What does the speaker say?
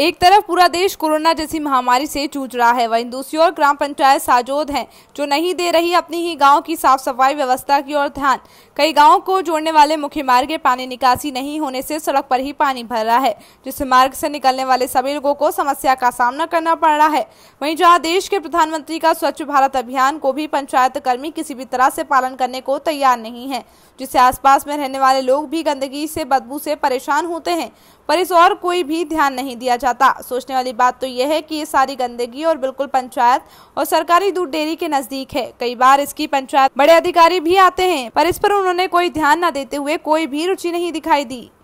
एक तरफ पूरा देश कोरोना जैसी महामारी से जूझ रहा है वहीं दूसरी ओर ग्राम पंचायत साजोद है जो नहीं दे रही अपनी ही गाँव की साफ सफाई व्यवस्था की ओर ध्यान कई गाँव को जोड़ने वाले मुख्य मार्ग पानी निकासी नहीं होने से सड़क पर ही पानी भर रहा है जिससे मार्ग से निकलने वाले सभी लोगों को समस्या का सामना करना पड़ रहा है वही जहाँ देश के प्रधानमंत्री का स्वच्छ भारत अभियान को भी पंचायत कर्मी किसी भी तरह से पालन करने को तैयार नहीं है जिससे आस में रहने वाले लोग भी गंदगी से बदबू से परेशान होते हैं पर इस और कोई भी ध्यान नहीं दिया जाता सोचने वाली बात तो यह है कि ये सारी गंदगी और बिल्कुल पंचायत और सरकारी दूध डेयरी के नजदीक है कई बार इसकी पंचायत बड़े अधिकारी भी आते हैं पर इस पर उन्होंने कोई ध्यान न देते हुए कोई भी रुचि नहीं दिखाई दी